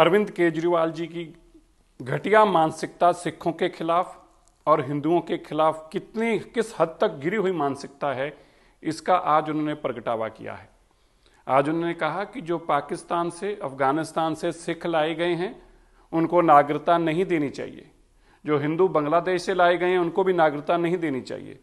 अरविंद केजरीवाल जी की घटिया मानसिकता सिखों के खिलाफ और हिंदुओं के खिलाफ कितनी किस हद तक गिरी हुई मानसिकता है इसका आज उन्होंने प्रगटावा किया है आज उन्होंने कहा कि जो पाकिस्तान से अफगानिस्तान से सिख लाए गए हैं उनको नागरिकता नहीं देनी चाहिए जो हिंदू बांग्लादेश से लाए गए हैं उनको भी नागरिकता नहीं देनी चाहिए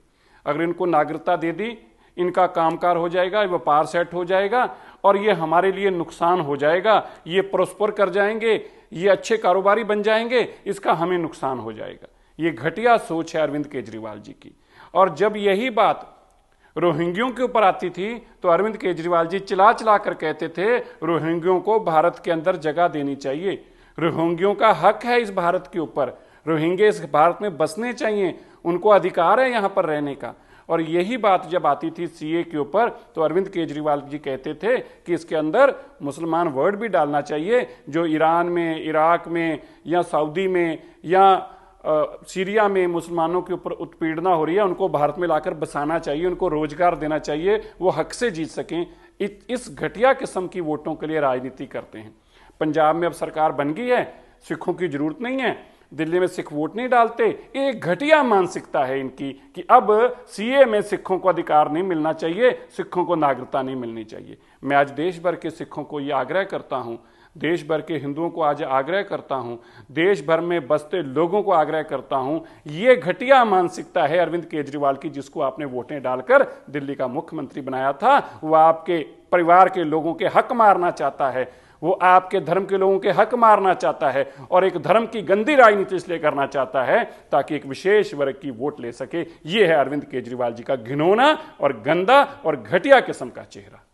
अगर इनको नागरिकता दे दी इनका कामकार हो जाएगा व्यापार सेट हो जाएगा और ये हमारे लिए नुकसान हो जाएगा ये प्रोस्पर कर जाएंगे ये अच्छे कारोबारी बन जाएंगे इसका हमें नुकसान हो जाएगा ये घटिया सोच है अरविंद केजरीवाल जी की और जब यही बात रोहिंग्यों के ऊपर आती थी तो अरविंद केजरीवाल जी चिला चिल्ला कर कहते थे रोहिंग्यों को भारत के अंदर जगह देनी चाहिए रोहिंग्यों का हक है इस भारत के ऊपर रोहिंग्य इस भारत में बसने चाहिए उनको अधिकार है यहाँ पर रहने का और यही बात जब आती थी सीए के ऊपर तो अरविंद केजरीवाल जी कहते थे कि इसके अंदर मुसलमान वर्ड भी डालना चाहिए जो ईरान में इराक में या सऊदी में या सीरिया में मुसलमानों के ऊपर उत्पीड़ना हो रही है उनको भारत में लाकर बसाना चाहिए उनको रोजगार देना चाहिए वो हक से जीत सकें इस घटिया किस्म की वोटों के लिए राजनीति करते हैं पंजाब में अब सरकार बन गई है सिखों की जरूरत नहीं है दिल्ली में सिख वोट नहीं डालते एक घटिया मानसिकता है इनकी कि अब सीए में सिखों को अधिकार नहीं मिलना चाहिए सिखों को नागरिकता नहीं मिलनी चाहिए मैं आज देश भर के सिखों को ये आग्रह करता हूँ देश भर के हिंदुओं को आज आग्रह करता हूँ देश भर में बसते लोगों को आग्रह करता हूँ ये घटिया मानसिकता है अरविंद केजरीवाल की जिसको आपने वोटें डालकर दिल्ली का मुख्यमंत्री बनाया था वह आपके परिवार के लोगों के हक मारना चाहता है वो आपके धर्म के लोगों के हक मारना चाहता है और एक धर्म की गंदी राजनीति इसलिए करना चाहता है ताकि एक विशेष वर्ग की वोट ले सके ये है अरविंद केजरीवाल जी का घिनौना और गंदा और घटिया किस्म का चेहरा